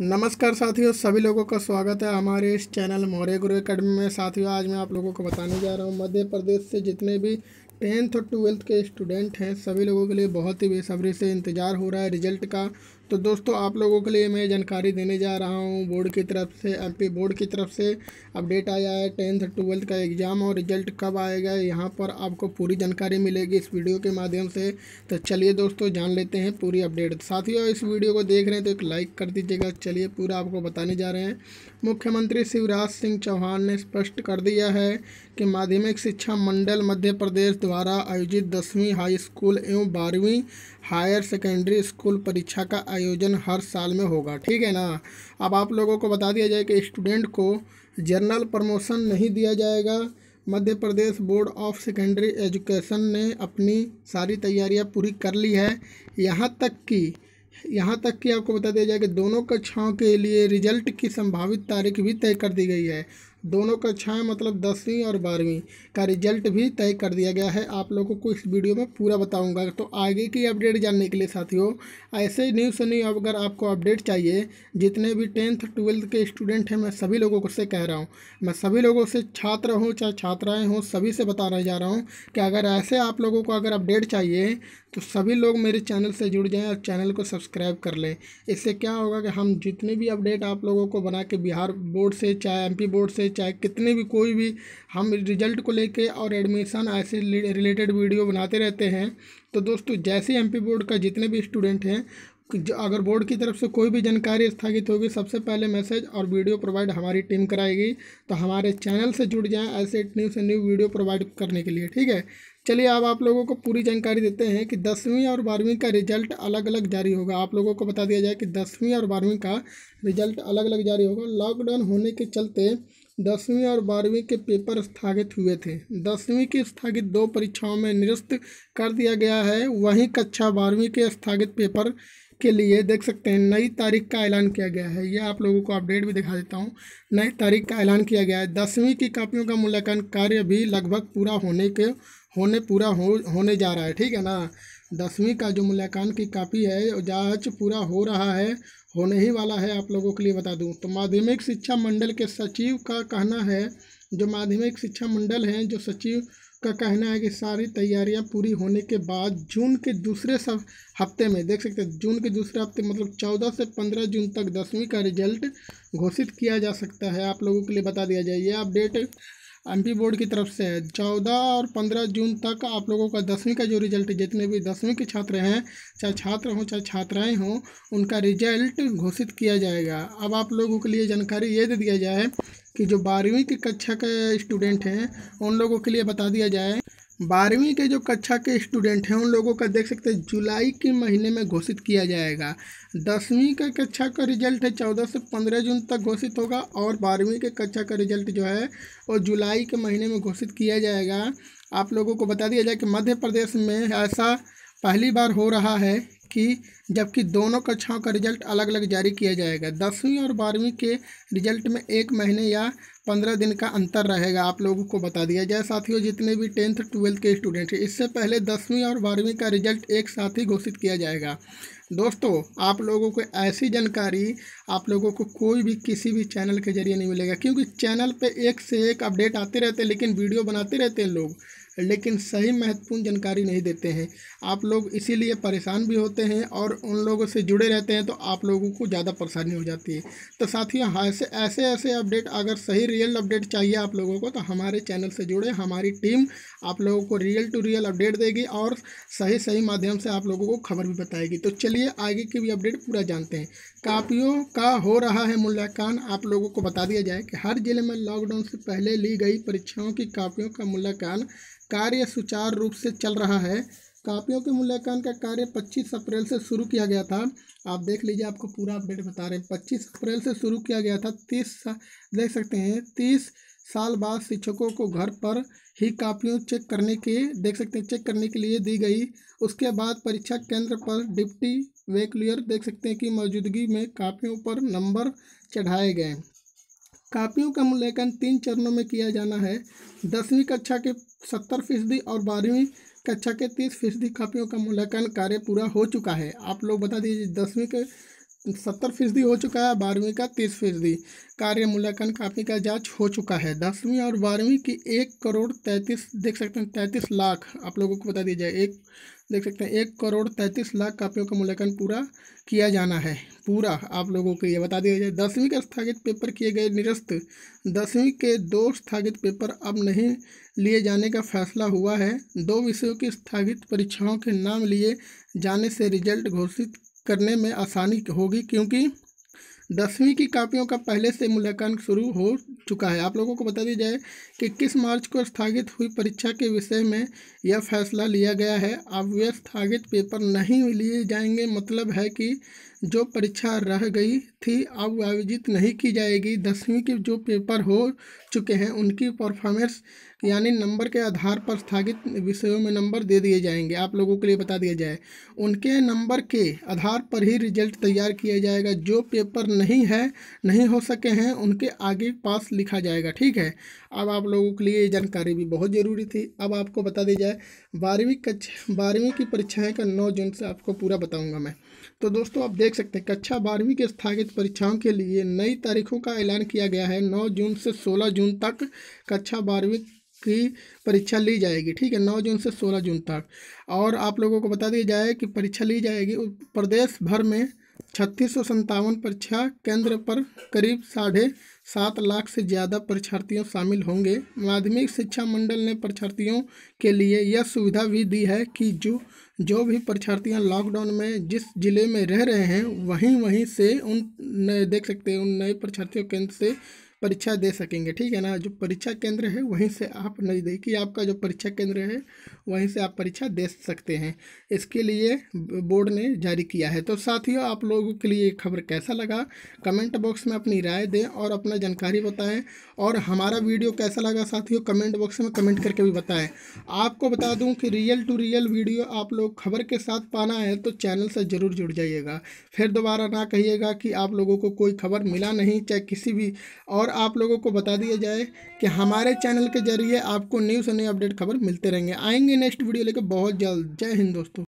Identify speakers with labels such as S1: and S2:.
S1: नमस्कार साथियों सभी लोगों का स्वागत है हमारे इस चैनल मौर्य गुरु अकेडमी में साथियों आज मैं आप लोगों को बताने जा रहा हूँ मध्य प्रदेश से जितने भी टेंथ और ट्वेल्थ के स्टूडेंट हैं सभी लोगों के लिए बहुत ही बेसब्री से इंतज़ार हो रहा है रिजल्ट का तो दोस्तों आप लोगों के लिए मैं जानकारी देने जा रहा हूँ बोर्ड की तरफ से पी बोर्ड की तरफ से अपडेट आया है टेंथ ट्वेल्थ का एग्ज़ाम और रिजल्ट कब आएगा यहाँ पर आपको पूरी जानकारी मिलेगी इस वीडियो के माध्यम से तो चलिए दोस्तों जान लेते हैं पूरी अपडेट साथियों इस वीडियो को देख रहे हैं तो एक लाइक कर दीजिएगा चलिए पूरा आपको बताने जा रहे हैं मुख्यमंत्री शिवराज सिंह चौहान ने स्पष्ट कर दिया है कि माध्यमिक शिक्षा मंडल मध्य प्रदेश द्वारा आयोजित दसवीं हाई स्कूल एवं बारहवीं हायर सेकेंडरी स्कूल परीक्षा का आयोजन हर साल में होगा ठीक है ना अब आप लोगों को बता दिया जाए कि स्टूडेंट को जर्नल प्रमोशन नहीं दिया जाएगा Madhya Pradesh board of secondary education ने अपनी सारी तैयारियां पूरी कर ली है यहाँ तक कि यहाँ तक कि आपको बता दिया जाए कि दोनों कक्षाओं के लिए रिजल्ट की संभावित तारीख भी तय कर दी गई है दोनों कक्षाएं मतलब दसवीं और बारहवीं का रिजल्ट भी तय कर दिया गया है आप लोगों को इस वीडियो में पूरा बताऊंगा तो आगे की अपडेट जानने के लिए साथियों ऐसे न्यूज़ सुनिए अगर आपको अपडेट चाहिए जितने भी टेंथ ट्वेल्थ के स्टूडेंट हैं मैं सभी लोगों को से कह रहा हूँ मैं सभी लोगों से छात्र हूँ चाहे छात्राएँ हों सभी से बताना जा रहा हूँ कि अगर ऐसे आप लोगों को अगर अपडेट चाहिए तो सभी लोग मेरे चैनल से जुड़ जाएं और चैनल को सब्सक्राइब कर लें इससे क्या होगा कि हम जितने भी अपडेट आप लोगों को बना के बिहार बोर्ड से चाहे एमपी बोर्ड से चाहे कितने भी कोई भी हम रिजल्ट को लेके और एडमिशन ऐसे रिलेटेड वीडियो बनाते रहते हैं तो दोस्तों जैसे एम बोर्ड का जितने भी स्टूडेंट हैं अगर बोर्ड की तरफ से कोई भी जानकारी स्थगित होगी सबसे पहले मैसेज और वीडियो प्रोवाइड हमारी टीम कराएगी तो हमारे चैनल से जुड़ जाएं ऐसे न्यू से न्यू वीडियो प्रोवाइड करने के लिए ठीक है चलिए अब आप लोगों को पूरी जानकारी देते हैं कि दसवीं और बारहवीं का रिजल्ट अलग अलग जारी होगा आप लोगों को बता दिया जाए कि दसवीं और बारहवीं का रिजल्ट अलग अलग जारी होगा लॉकडाउन होने के चलते दसवीं और बारहवीं के पेपर स्थगित हुए थे दसवीं की स्थगित दो परीक्षाओं में निरस्त कर दिया गया है वहीं कक्षा बारहवीं के स्थगित पेपर के लिए देख सकते हैं नई तारीख का ऐलान किया गया है यह आप लोगों को अपडेट भी दिखा देता हूँ नई तारीख का ऐलान किया गया है दसवीं की कापियों का मूल्यांकन कार्य भी लगभग पूरा होने के होने पूरा हो होने जा रहा है ठीक है ना दसवीं का जो मूल्यांकन की कापी है जांच पूरा हो रहा है होने ही वाला है आप लोगों के लिए बता दूँ तो माध्यमिक शिक्षा मंडल के सचिव का कहना है जो माध्यमिक शिक्षा मंडल हैं जो सचिव का कहना है कि सारी तैयारियां पूरी होने के बाद जून के दूसरे सब हफ्ते में देख सकते हैं जून के दूसरे हफ्ते मतलब 14 से 15 जून तक दसवीं का रिजल्ट घोषित किया जा सकता है आप लोगों के लिए बता दिया जाए ये अपडेट एम बोर्ड की तरफ से है चौदह और पंद्रह जून तक आप लोगों का दसवीं का जो रिजल्ट जितने भी दसवीं के छात्र हैं चाहे छात्र हों चाहे छात्राएं हों उनका रिजल्ट घोषित किया जाएगा अब आप लोगों के लिए जानकारी ये दे दिया जाए कि जो बारहवीं की कक्षा के स्टूडेंट हैं उन लोगों के लिए बता दिया जाए बारहवीं के जो कक्षा के स्टूडेंट हैं उन लोगों का देख सकते हैं जुलाई के महीने में घोषित किया जाएगा दसवीं का कक्षा का रिजल्ट है चौदह से पंद्रह जून तक घोषित होगा और बारहवीं के कक्षा का रिजल्ट जो है वो जुलाई के महीने में घोषित किया जाएगा आप लोगों को बता दिया जाए कि मध्य प्रदेश में ऐसा पहली बार हो रहा है कि जबकि दोनों कक्षाओं का रिजल्ट अलग अलग जारी किया जाएगा दसवीं और बारहवीं के रिजल्ट में एक महीने या पंद्रह दिन का अंतर रहेगा आप लोगों को बता दिया जाए साथियों जितने भी टेंथ ट्वेल्थ के स्टूडेंट हैं इससे पहले दसवीं और बारहवीं का रिजल्ट एक साथ ही घोषित किया जाएगा दोस्तों आप लोगों को ऐसी जानकारी आप लोगों को कोई भी किसी भी चैनल के जरिए नहीं मिलेगा क्योंकि चैनल पर एक से एक अपडेट आते रहते हैं लेकिन वीडियो बनाते रहते हैं लोग लेकिन सही महत्वपूर्ण जानकारी नहीं देते हैं आप लोग इसीलिए परेशान भी होते हैं और उन लोगों से जुड़े रहते हैं तो आप लोगों को ज़्यादा परेशानी हो जाती है तो साथियों हाँ, ऐसे ऐसे ऐसे अपडेट अगर सही रियल अपडेट चाहिए आप लोगों को तो हमारे चैनल से जुड़े हमारी टीम आप लोगों को रियल टू रियल अपडेट देगी और सही सही माध्यम से आप लोगों को खबर भी बताएगी तो चलिए आगे की भी अपडेट पूरा जानते हैं कापियों का हो रहा है मूल्यांकन आप लोगों को बता दिया जाए कि हर जिले में लॉकडाउन से पहले ली गई परीक्षाओं की कापियों का मूल्यांकन कार्य सुचारू रूप से चल रहा है कापियों के मूल्यांकन का कार्य 25 अप्रैल से शुरू किया गया था आप देख लीजिए आपको पूरा अपडेट बता रहे हैं 25 अप्रैल से शुरू किया गया था 30 देख सकते हैं 30 साल बाद शिक्षकों को घर पर ही कापियों चेक करने के देख सकते हैं चेक करने के लिए दी गई उसके बाद परीक्षा केंद्र पर डिप्टी वैक्लियर देख सकते हैं कि मौजूदगी में कापियों पर नंबर चढ़ाए गए कापियों का मूल्यांकन तीन चरणों में किया जाना है दसवीं कक्षा के सत्तर फीसदी और बारहवीं कक्षा के तीस फीसदी कापियों का मूल्यांकन कार्य पूरा हो चुका है आप लोग बता दीजिए दसवीं के सत्तर फीसदी हो चुका है बारहवीं का तीस फीसदी कार्य मूल्यांकन कापी का जांच हो चुका है दसवीं और बारहवीं की एक करोड़ तैंतीस देख सकते हैं तैंतीस लाख आप लोगों को बता दीजिए एक देख सकते हैं एक करोड़ तैंतीस लाख कापियों का मूल्यांकन पूरा किया जाना है पूरा आप लोगों को ये बता दिया जाए दसवीं के स्थगित पेपर किए गए निरस्त दसवीं के दो स्थगित पेपर अब नहीं लिए जाने का फैसला हुआ है दो विषयों की स्थगित परीक्षाओं के नाम लिए जाने से रिजल्ट घोषित करने में आसानी होगी क्योंकि दसवीं की कापियों का पहले से मूल्यांकन शुरू हो चुका है आप लोगों को बता दिया जाए कि किस मार्च को स्थगित हुई परीक्षा के विषय में यह फैसला लिया गया है अब वे स्थगित पेपर नहीं लिए जाएंगे मतलब है कि जो परीक्षा रह गई थी अब आयोजित नहीं की जाएगी दसवीं के जो पेपर हो चुके हैं उनकी परफॉर्मेंस यानी नंबर के आधार पर स्थगित विषयों में नंबर दे दिए जाएंगे आप लोगों के लिए बता दिया जाए उनके नंबर के आधार पर ही रिजल्ट तैयार किया जाएगा जो पेपर नहीं है नहीं हो सके हैं उनके आगे पास लिखा जाएगा ठीक है अब आप लोगों के लिए ये जानकारी भी बहुत ज़रूरी थी अब आपको बता दी जाए बारहवीं कक्षा बारहवीं की परीक्षाएँ का नौ जून से आपको पूरा बताऊँगा मैं तो दोस्तों आप देख सकते हैं कक्षा बारहवीं के स्थगित परीक्षाओं के लिए नई तारीखों का ऐलान किया गया है नौ जून से सोलह जून तक कक्षा बारहवीं की परीक्षा ली जाएगी ठीक है नौ जून से सोलह जून तक और आप लोगों को बता दिया जाए कि परीक्षा ली जाएगी प्रदेश भर में छत्तीस सौ संतावन परीक्षा केंद्र पर करीब साढ़े सात लाख से ज़्यादा परीक्षार्थियों शामिल होंगे माध्यमिक शिक्षा मंडल ने परीक्षार्थियों के लिए यह सुविधा भी दी है कि जो जो भी परीक्षार्थियां लॉकडाउन में जिस ज़िले में रह रहे हैं वहीं वहीं से उन नए देख सकते हैं उन नए परीक्षार्थियों केंद्र से परीक्षा दे सकेंगे ठीक है ना जो परीक्षा केंद्र है वहीं से आप नज़दीकी आपका जो परीक्षा केंद्र है वहीं से आप परीक्षा दे सकते हैं इसके लिए बोर्ड ने जारी किया है तो साथियों आप लोगों के लिए खबर कैसा लगा कमेंट बॉक्स में अपनी राय दें और अपना जानकारी बताएं और हमारा वीडियो कैसा लगा साथियों कमेंट बॉक्स में कमेंट करके भी बताएं आपको बता दूं कि रियल टू रियल वीडियो आप लोग खबर के साथ पाना है तो चैनल से ज़रूर जुड़ जाइएगा फिर दोबारा ना कहिएगा कि आप लोगों को कोई खबर मिला नहीं चाहे किसी भी और और आप लोगों को बता दिया जाए कि हमारे चैनल के जरिए आपको न्यूज और नई अपडेट खबर मिलते रहेंगे आएंगे नेक्स्ट वीडियो लेकर बहुत जल्द जय हिंद दोस्तों